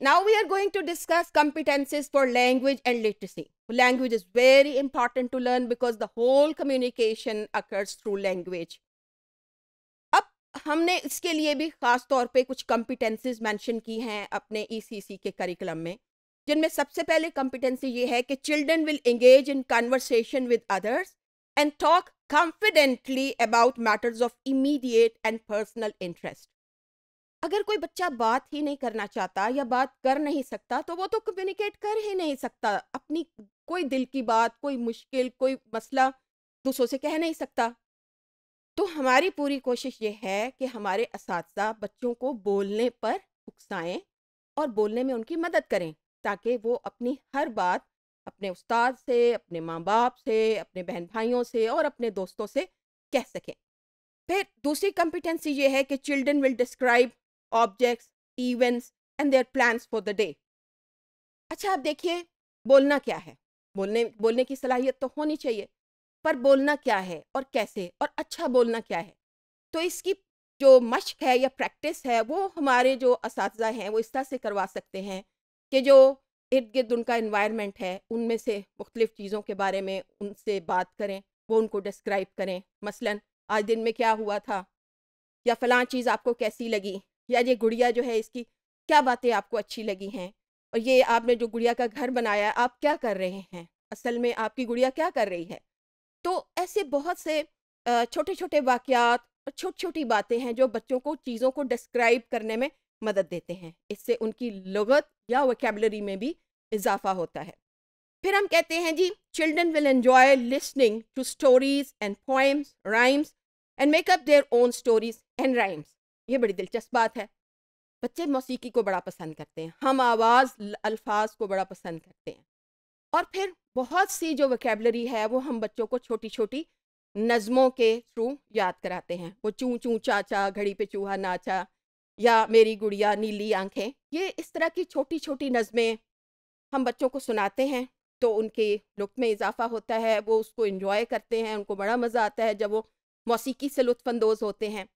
now we are going to discuss competences for language and literacy. Language is very important to learn because the whole communication occurs through language. अब हमने इसके लिए भी ख़ास तौर पे कुछ competencies mention की हैं अपने ECC के curriculum में जिनमें सबसे पहले competency ये है कि children will engage in conversation with others and talk confidently about matters of immediate and personal interest. अगर कोई बच्चा बात ही नहीं करना चाहता या बात कर नहीं सकता तो वो तो कम्युनिकेट कर ही नहीं सकता अपनी कोई दिल की बात कोई मुश्किल कोई मसला दूसरों से कह नहीं सकता तो हमारी पूरी कोशिश ये है कि हमारे इस बच्चों को बोलने पर उकसाएँ और बोलने में उनकी मदद करें ताकि वो अपनी हर बात अपने उस्ताद से अपने माँ बाप से अपने बहन भाइयों से और अपने दोस्तों से कह सकें फिर दूसरी कम्पिटेंसी ये है कि children will describe objects events and their plans for the day अच्छा आप देखिए बोलना क्या है बोलने बोलने की सलाहियत तो होनी चाहिए पर बोलना क्या है और कैसे और अच्छा बोलना क्या है तो इसकी जो मश्क है या प्रैक्टिस है वो हमारे जो इस हैं वो इस तरह से करवा सकते हैं कि जो इर्द गिर्द उनका इन्वायरमेंट है उनमें से मुख्तलिफ़ चीज़ों के बारे में उनसे बात करें वो उनको डिस्क्राइब करें मसलन आज दिन में क्या हुआ था या फलां चीज़ आपको कैसी लगी या ये गुड़िया जो है इसकी क्या बातें आपको अच्छी लगी हैं और ये आपने जो गुड़िया का घर बनाया आप क्या कर रहे हैं असल में आपकी गुड़िया क्या कर रही है तो ऐसे बहुत से छोटे छोटे वाक्यात और छोटी छोटी बातें हैं जो बच्चों को चीज़ों को डिस्क्राइब करने में मदद देते हैं इससे उनकी लगत या वैकेबलरी में भी इजाफा होता है फिर हम कहते हैं जी children will enjoy listening to stories and poems rhymes and make up their own stories and rhymes ये बड़ी दिलचस्प बात है बच्चे मौसीकी को बड़ा पसंद करते हैं हम आवाज़ अल्फाज को बड़ा पसंद करते हैं और फिर बहुत सी जो वकेबलरी है वो हम बच्चों को छोटी छोटी नज़मों के थ्रू याद कराते हैं वो चूँ चूँ चाचा घड़ी पे चूहा नाचा या मेरी गुड़िया नीली आंखें ये इस तरह की छोटी छोटी नज़में हम बच्चों को सुनाते हैं तो उनके लुक में इजाफा होता है वो उसको इन्जॉय करते हैं उनको बड़ा मज़ा आता है जब वो मौसीकी से लुत्फानंदोज़ होते हैं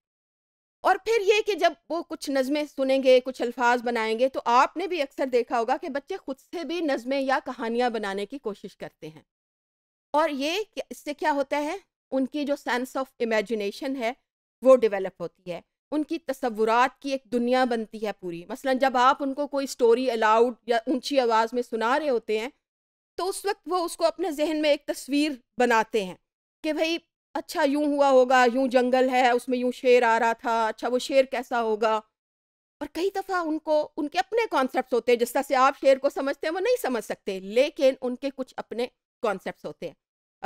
और फिर ये कि जब वो कुछ नज़में सुनेंगे कुछ अल्फाज बनाएंगे तो आपने भी अक्सर देखा होगा कि बच्चे खुद से भी नज़में या कहानियाँ बनाने की कोशिश करते हैं और ये इससे क्या होता है उनकी जो सेंस ऑफ इमेजिनेशन है वो डेवलप होती है उनकी तस्वुरात की एक दुनिया बनती है पूरी मसलन जब आप उनको कोई स्टोरी अलाउड या ऊंची आवाज़ में सुना रहे होते हैं तो उस वक्त वो उसको अपने जहन में एक तस्वीर बनाते हैं कि भाई अच्छा यूं हुआ होगा यूं जंगल है उसमें यूं शेर आ रहा था अच्छा वो शेर कैसा होगा और कई दफ़ा उनको उनके अपने कॉन्सेप्ट होते हैं जिस तरह से आप शेर को समझते हैं वो नहीं समझ सकते लेकिन उनके कुछ अपने कॉन्सेप्ट होते हैं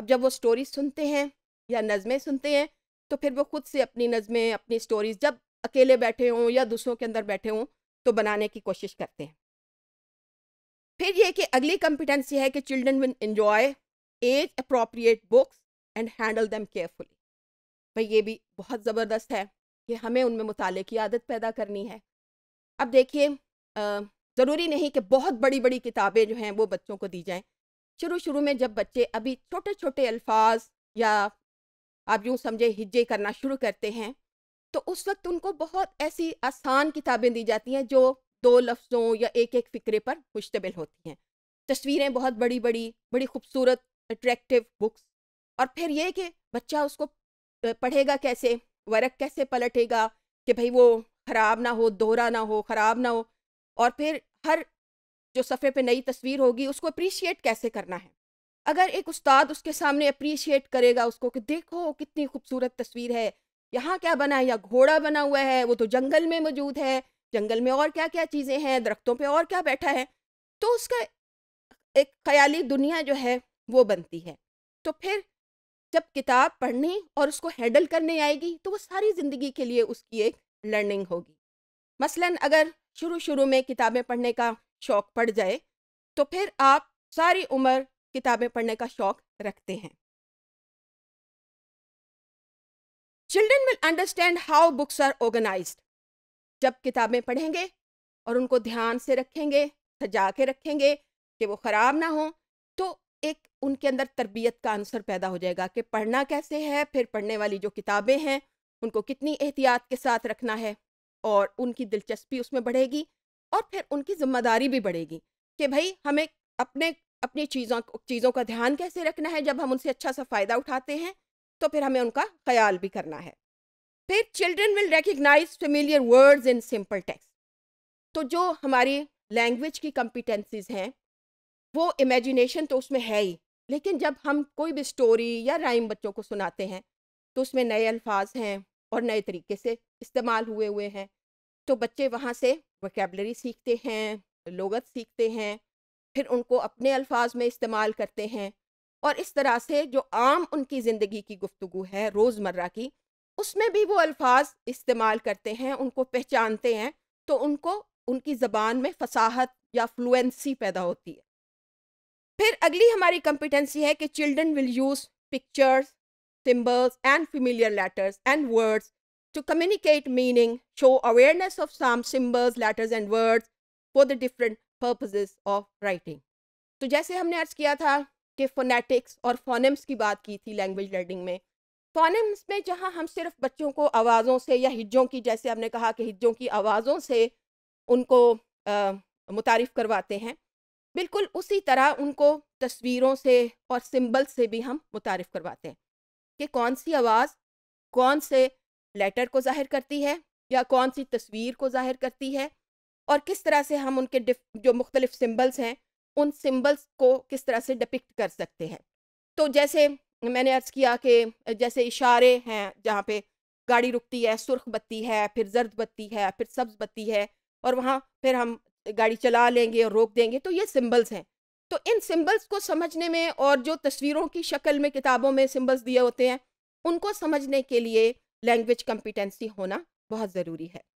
अब जब वो स्टोरी सुनते हैं या नज़में सुनते हैं तो फिर वो खुद से अपनी नज़में अपनी स्टोरीज जब अकेले बैठे हों या दूसरों के अंदर बैठे हों तो बनाने की कोशिश करते हैं फिर ये कि अगली कॉम्पिटेंसी है कि children will enjoy age appropriate books and handle them carefully भाई ये भी बहुत ज़बरदस्त है कि हमें उनमें मुताले की आदत पैदा करनी है अब देखिए ज़रूरी नहीं कि बहुत बड़ी बड़ी किताबें जो हैं वो बच्चों को दी जाएं शुरू शुरू में जब बच्चे अभी छोटे छोटे अल्फाज या आप यूँ समझे हिज्जे करना शुरू करते हैं तो उस वक्त उनको बहुत ऐसी आसान किताबें दी जाती हैं जो दो लफ्ज़ों या एक एक फ़िक्रे पर मुश्तमिल होती हैं तस्वीरें बहुत बड़ी बड़ी बड़ी खूबसूरत अट्रैक्टिव बुक्स और फिर ये कि बच्चा उसको पढ़ेगा कैसे वर्क कैसे पलटेगा कि भाई वो ख़राब ना हो दोहरा ना हो ख़राब ना हो और फिर हर जो सफ़े पे नई तस्वीर होगी उसको अप्रीशिएट कैसे करना है अगर एक उस्ताद उसके सामने अप्रीशिएट करेगा उसको कि देखो कितनी खूबसूरत तस्वीर है यहाँ क्या बना है या घोड़ा बना हुआ है वो तो जंगल में मौजूद है जंगल में और क्या क्या चीज़ें हैं दरख्तों पे और क्या बैठा है तो उसका एक ख्याली दुनिया जो है वो बनती है तो फिर जब किताब पढ़ने और उसको हैंडल करने आएगी तो वो सारी ज़िंदगी के लिए उसकी एक लर्निंग होगी मसलन अगर शुरू शुरू में किताबें पढ़ने का शौक़ पड़ जाए तो फिर आप सारी उम्र किताबें पढ़ने का शौक़ रखते हैं children will understand how books are organise जब किताबें पढ़ेंगे और उनको ध्यान से रखेंगे सजा के रखेंगे कि वो ख़राब ना हो तो एक उनके अंदर तरबियत का आंसर पैदा हो जाएगा कि पढ़ना कैसे है फिर पढ़ने वाली जो किताबें हैं उनको कितनी एहतियात के साथ रखना है और उनकी दिलचस्पी उसमें बढ़ेगी और फिर उनकी जिम्मेदारी भी बढ़ेगी कि भाई हमें अपने अपनी चीज़ों चीज़ों का ध्यान कैसे रखना है जब हम उनसे अच्छा सा फ़ायदा उठाते हैं तो फिर हमें उनका ख्याल भी करना है फिर children will recognise familiar words in simple text तो जो हमारी लैंग्वेज की कम्पिटेंसीज हैं वो इमेजिनेशन तो उसमें है ही लेकिन जब हम कोई भी स्टोरी या राइम बच्चों को सुनाते हैं तो उसमें नए अल्फाज हैं और नए तरीके से इस्तेमाल हुए हुए हैं तो बच्चे वहाँ से वकेबलरी सीखते हैं लगत सीखते हैं फिर उनको अपने अल्फाज में इस्तेमाल करते हैं और इस तरह से जो आम उनकी ज़िंदगी की गुफ्तु है रोज़मर्रा की उसमें भी वो अल्फाज इस्तेमाल करते हैं उनको पहचानते हैं तो उनको उनकी ज़बान में फसाहत या फ्लुएंसी पैदा होती है फिर अगली हमारी कंपिटेंसी है कि children will use pictures symbols and familiar letters and words to communicate meaning show awareness of some symbols letters and words for the different purposes of writing तो जैसे हमने अर्ज किया था कि फोनेटिक्स और फोनम्स की बात की थी लैंग्वेज लर्निंग में फोनम्स में जहाँ हम सिर्फ बच्चों को आवाज़ों से या हिज्जों की जैसे हमने कहा कि हिज्जों की आवाज़ों से उनको मुतारफ़ करवाते हैं बिल्कुल उसी तरह उनको तस्वीरों से और सिंबल से भी हम मुतारफ़ करवाते हैं कि कौन सी आवाज़ कौन से लेटर को ज़ाहिर करती है या कौन सी तस्वीर को ज़ाहिर करती है और किस तरह से हम उनके जो मुख्तलिफ सिम्बल्स हैं उन सिम्बल्स को किस तरह से डिपिक्ट कर सकते हैं तो जैसे मैंने अर्ज़ किया कि जैसे इशारे हैं जहाँ पे गाड़ी रुकती है सुर्ख बत्ती है फिर जर्द बत्ती है फिर सब्ज़ बत्ती है और वहाँ फिर हम गाड़ी चला लेंगे और रोक देंगे तो ये सिम्बल्स हैं तो इन सिम्बल्स को समझने में और जो तस्वीरों की शक्ल में किताबों में सिम्बल्स दिए होते हैं उनको समझने के लिए लैंग्वेज कम्पिटेंसी होना बहुत ज़रूरी है